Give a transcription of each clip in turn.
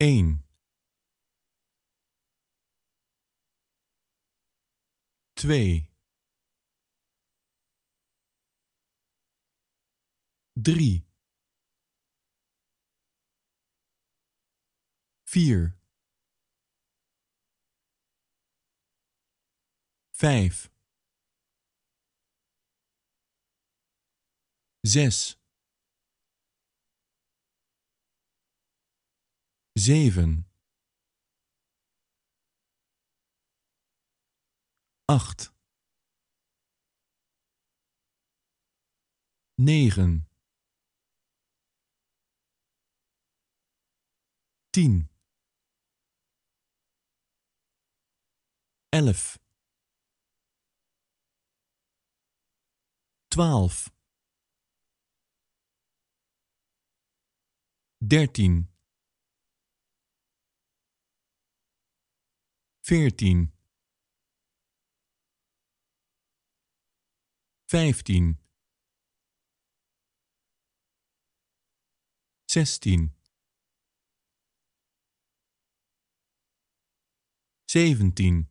één, twee, drie, vier, vijf, zes. zeven, acht, negen, tien, elf, twaalf, dertien. veertien, vijftien, zestien, zeventien,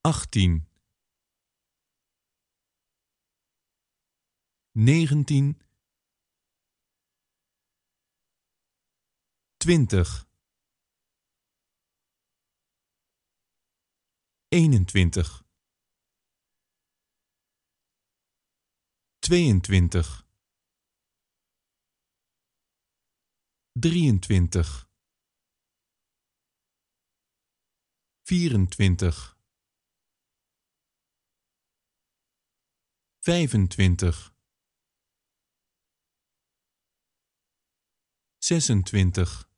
achttien, negentien twintig, eenentwintig, tweeëntwintig, drieëntwintig, vierentwintig. 25 26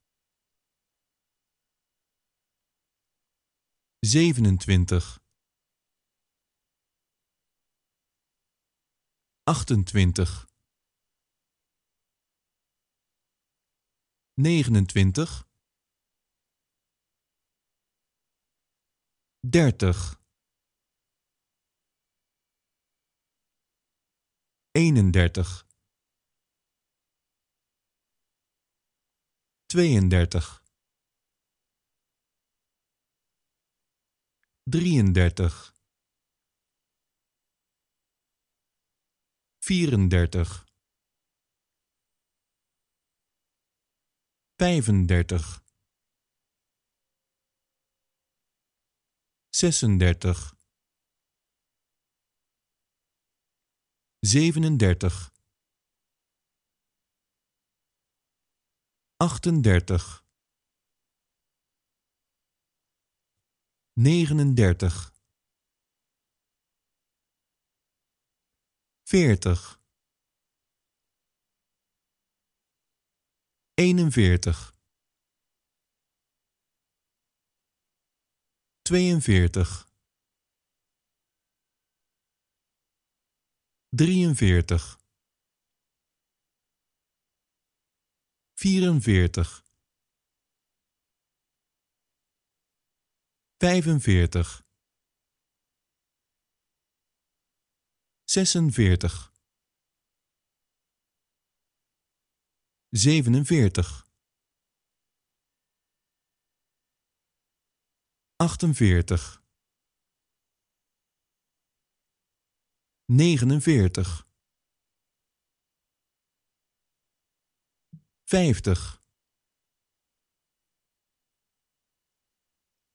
27 28 29 30 31 32 drieëndertig, vierendertig, vijfendertig, zesendertig, zevenendertig, achtendertig. 39 40 41 42 43 44 45 46 47 48 49 50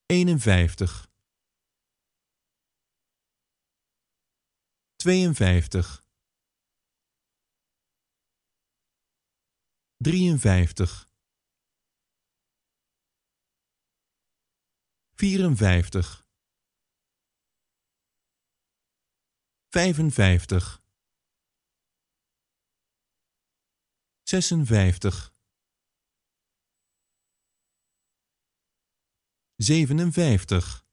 51 52 53 54 55 56 57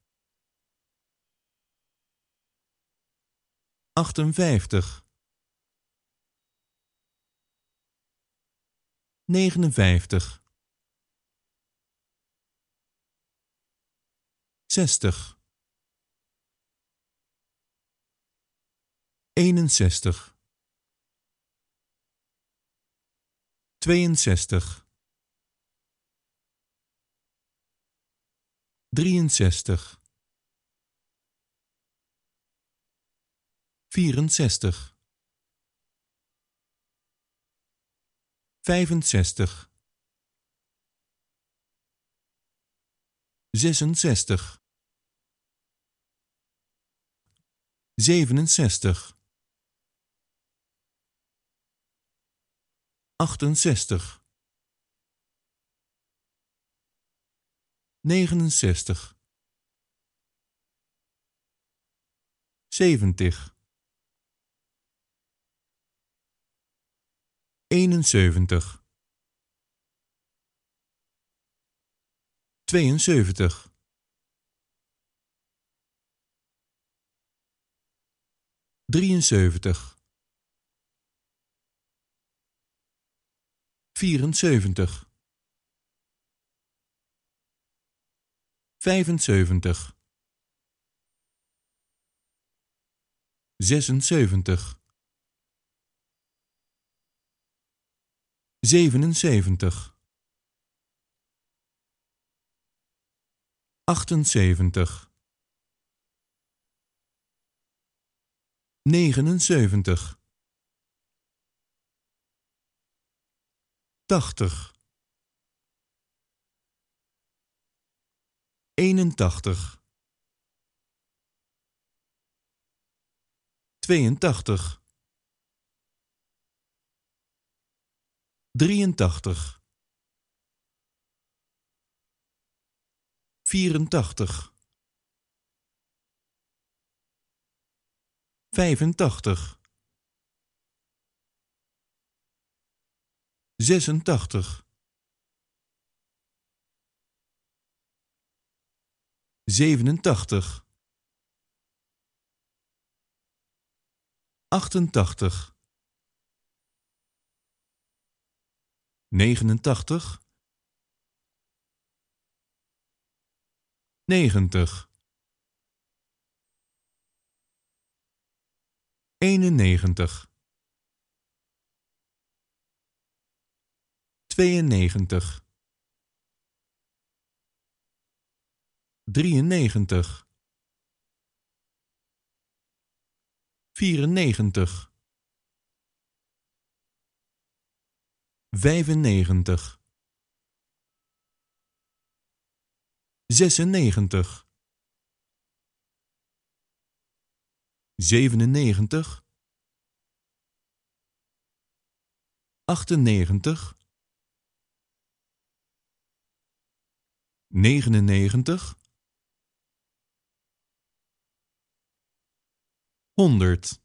58 59 60 61 62 63 64 65 66 67 68 69 70 71 72 73 74 vijfenzeventig, zesenzeventig, zevenenzeventig, achtenzeventig, negenenzeventig, tachtig. 81 82 83 84 85 86 87 88 89 90 91 92 drieënnegentig, vierennegentig, vijfennegentig, zesennegentig, zevenennegentig, achtennegentig. 99 honderd